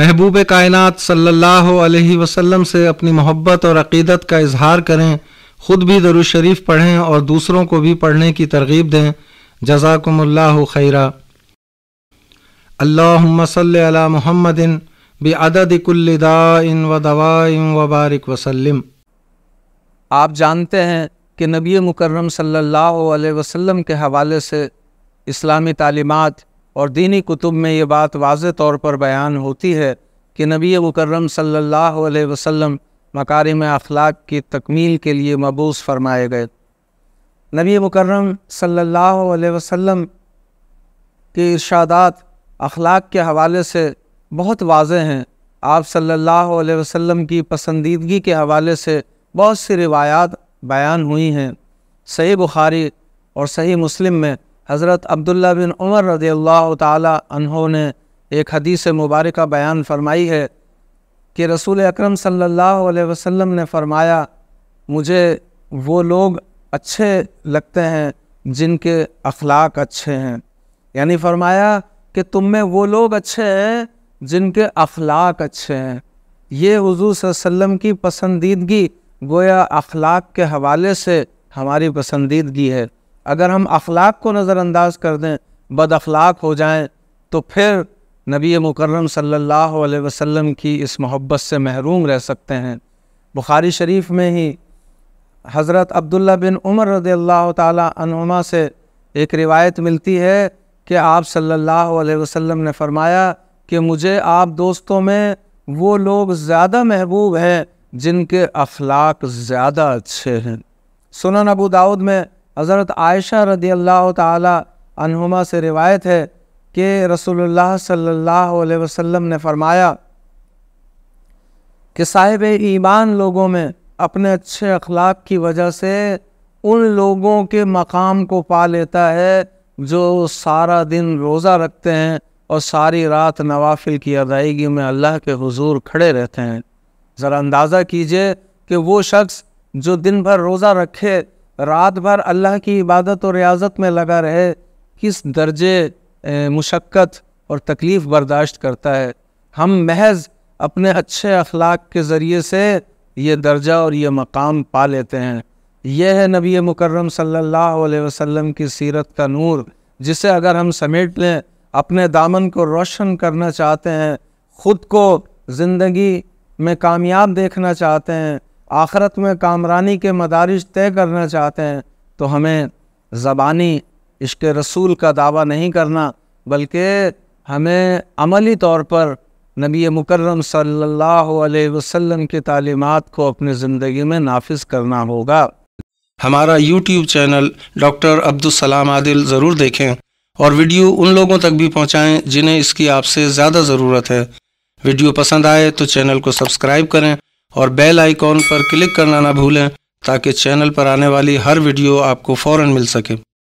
महबूब कायनात सल्लल्लाहु अलैहि वसल्लम से अपनी मोहब्बत और अकीदत का इजहार करें खुद भी दरुज शरीफ पढ़ें और दूसरों को भी पढ़ने की तरगीब दें जजाकमल्ला खैरा अल्लाम सल महमदिन बददिकुल्लदाइन व दवाइन वबारक वसलम आप जानते हैं कि नबी मुकर्रम सल्लल्लाहु अलैहि वसल्लम के हवाले से इस्लामी तालीमत और दीनी कुतुब में ये बात वाज तौर पर बयान होती है कि नबी मुकर्रम सल्लल्लाहु अलैहि वसल्लम में अखलाक की तकमील के लिए मबूस फरमाए गए नबी मुकर्रम सल्लल्लाहु अलैहि वसल्लम के इर्शादात अखलाक के हवाले से बहुत वाज हैं आप सल्लल्लाहु अलैहि वसल्लम की पसंदीदगी के हवाले से बहुत सी रिवायात बयान हुई हैं सही बुखारी और सही मुस्लिम में हज़रत अब्दुल्ला बिन उमर रज़ी अल्लाह तहों ने एक हदीस मुबारक बयान फरमाई है कि रसूल अकरम सल्लल्लाहु अलैहि वसल्लम ने फरमाया मुझे वो लोग अच्छे लगते हैं जिनके अखलाक अच्छे हैं यानी फरमाया कि तुम में वो लोग अच्छे हैं जिनके अखलाक अच्छे हैं ये हजूर वसम की पसंदीदगी गोया अखलाक के हवाले से हमारी पसंदीदगी है अगर हम अखलाक को नज़रअंदाज कर दें बद अखलाक हो जाए तो फिर नबी मुकर्रम सल्लल्लाहु अलैहि वसल्लम की इस मोहब्बत से महरूम रह सकते हैं बुखारी शरीफ में ही हज़रत अब्दुल्ला बिन उमर रदी अल्लाह से एक रिवायत मिलती है कि आप सल्लल्लाहु अलैहि वसल्लम ने फ़रमाया कि मुझे आप दोस्तों में वो लोग ज़्यादा महबूब हैं जिनके अखलाक ज़्यादा अच्छे हैं सुनन अबू दाऊद में हज़रत आयशा रदी अल्लाह तुमा से रिवायत है कि रसोल्ला सल्ला वसम ने फ़रमाया कि साहिब ईमान लोगों में अपने अच्छे अखलाक की वजह से उन लोगों के मकाम को पा लेता है जो सारा दिन रोज़ा रखते हैं और सारी रात नवाफिल की अदायगी में अल्लाह के हुजूर खड़े रहते हैं ज़रा अंदाज़ा कीजिए कि वो शख्स जो दिन भर रोज़ा रखे रात भर अल्लाह की इबादत और रियाजत में लगा रहे किस दर्जे मुशक्क़त और तकलीफ़ बर्दाश्त करता है हम महज अपने अच्छे अखलाक के ज़रिए से ये दर्जा और ये मकाम पा लेते हैं यह है नबी मुकर्रम सल्लल्लाहु अलैहि वसल्लम की सीरत का नूर जिसे अगर हम समेट लें अपने दामन को रोशन करना चाहते हैं ख़ुद को ज़िंदगी में कामयाब देखना चाहते हैं आखरत में कामरानी के मदारज तय करना चाहते हैं तो हमें ज़बानी इश्क रसूल का दावा नहीं करना बल्कि हमें अमली तौर पर नबी मुकर्रम सल्लल्लाहु अलैहि वसल्लम की तालीमत को अपनी ज़िंदगी में नाफिज करना होगा हमारा YouTube channel doctor Abdulsalam Adil ज़रूर देखें और वीडियो उन लोगों तक भी पहुँचाएँ जिन्हें इसकी आपसे ज़्यादा ज़रूरत है वीडियो पसंद आए तो चैनल को सब्सक्राइब करें और बेल आइकॉन पर क्लिक करना ना भूलें ताकि चैनल पर आने वाली हर वीडियो आपको फ़ौर मिल सके